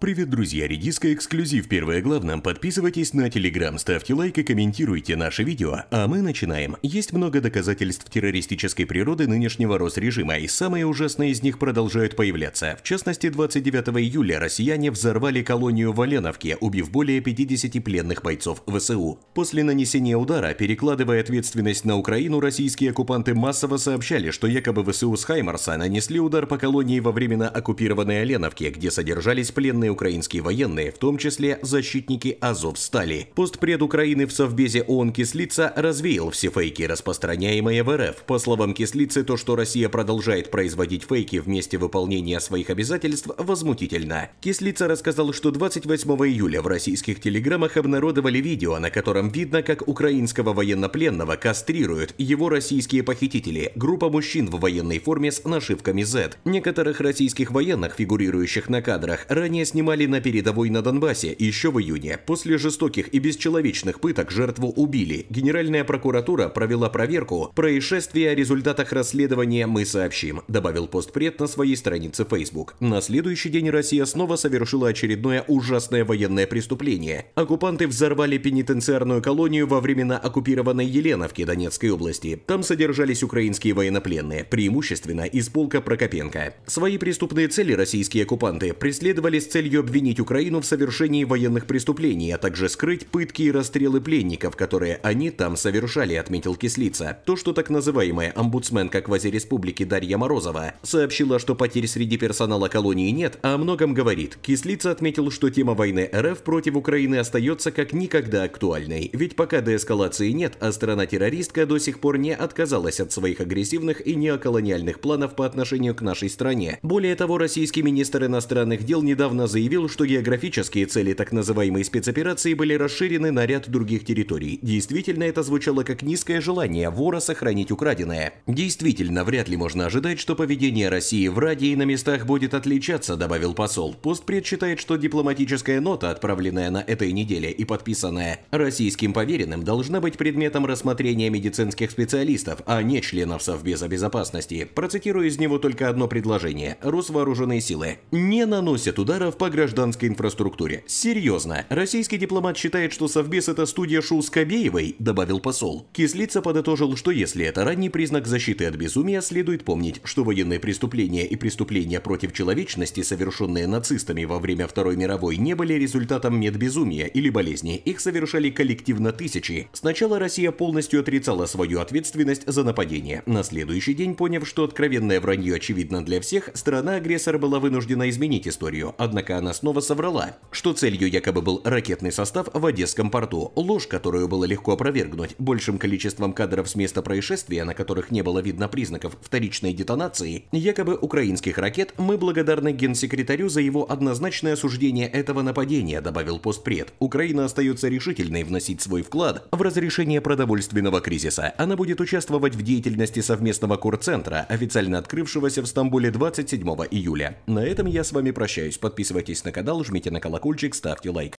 Привет, друзья! Редиска эксклюзив. Первое главное, подписывайтесь на Телеграм, ставьте лайк и комментируйте наши видео. А мы начинаем. Есть много доказательств террористической природы нынешнего Росрежима, и самые ужасные из них продолжают появляться. В частности, 29 июля россияне взорвали колонию в Оленовке, убив более 50 пленных бойцов ВСУ. После нанесения удара, перекладывая ответственность на Украину, российские оккупанты массово сообщали, что якобы ВСУ с Хаймарса нанесли удар по колонии во временно оккупированной Оленовке, где содержались пленные известные украинские военные, в том числе защитники Азовстали. Постпред Украины в Совбезе ООН Кислица развеял все фейки, распространяемые в РФ. По словам Кислицы, то, что Россия продолжает производить фейки вместе выполнения своих обязательств, возмутительно. Кислица рассказал, что 28 июля в российских телеграммах обнародовали видео, на котором видно, как украинского военнопленного кастрируют его российские похитители, группа мужчин в военной форме с нашивками Z. Некоторых российских военных, фигурирующих на кадрах, ранее сняли снимали на передовой на Донбассе еще в июне. После жестоких и бесчеловечных пыток жертву убили. Генеральная прокуратура провела проверку происшествия о результатах расследования «Мы сообщим», добавил постпред на своей странице Facebook. На следующий день Россия снова совершила очередное ужасное военное преступление. Оккупанты взорвали пенитенциарную колонию во времена оккупированной Еленовке Донецкой области. Там содержались украинские военнопленные, преимущественно из полка Прокопенко. Свои преступные цели российские оккупанты преследовали с целью целью обвинить Украину в совершении военных преступлений, а также скрыть пытки и расстрелы пленников, которые они там совершали, отметил Кислица. То, что так называемая омбудсменка квазиреспублики Дарья Морозова сообщила, что потерь среди персонала колонии нет, а о многом говорит. Кислица отметил, что тема войны РФ против Украины остается как никогда актуальной, ведь пока деэскалации нет, а страна-террористка до сих пор не отказалась от своих агрессивных и неоколониальных планов по отношению к нашей стране. Более того, российский министр иностранных дел недавно заявил, заявил, что географические цели так называемой спецоперации были расширены на ряд других территорий. Действительно, это звучало как низкое желание вора сохранить украденное. Действительно, вряд ли можно ожидать, что поведение России в Раде и на местах будет отличаться, добавил посол. Постпред считает, что дипломатическая нота, отправленная на этой неделе и подписанная российским поверенным, должна быть предметом рассмотрения медицинских специалистов, а не членов Совбеза безопасности. Процитирую из него только одно предложение. Росвооруженные силы не наносят ударов по гражданской инфраструктуре. Серьезно, российский дипломат считает, что Совбез это студия шоу Скобеевой, добавил посол. Кислица подытожил, что если это ранний признак защиты от безумия, следует помнить, что военные преступления и преступления против человечности, совершенные нацистами во время Второй мировой, не были результатом медбезумия или болезни, их совершали коллективно тысячи. Сначала Россия полностью отрицала свою ответственность за нападение. На следующий день, поняв, что откровенное вранье очевидно для всех, страна-агрессор была вынуждена изменить историю, однако она снова соврала, что целью якобы был ракетный состав в Одесском порту, ложь, которую было легко опровергнуть большим количеством кадров с места происшествия, на которых не было видно признаков вторичной детонации, якобы украинских ракет, мы благодарны генсекретарю за его однозначное осуждение этого нападения, добавил постпред. Украина остается решительной вносить свой вклад в разрешение продовольственного кризиса. Она будет участвовать в деятельности совместного курцентра, официально открывшегося в Стамбуле 27 июля. На этом я с вами прощаюсь. Подписывайтесь Подписывайтесь на канал, жмите на колокольчик, ставьте лайк.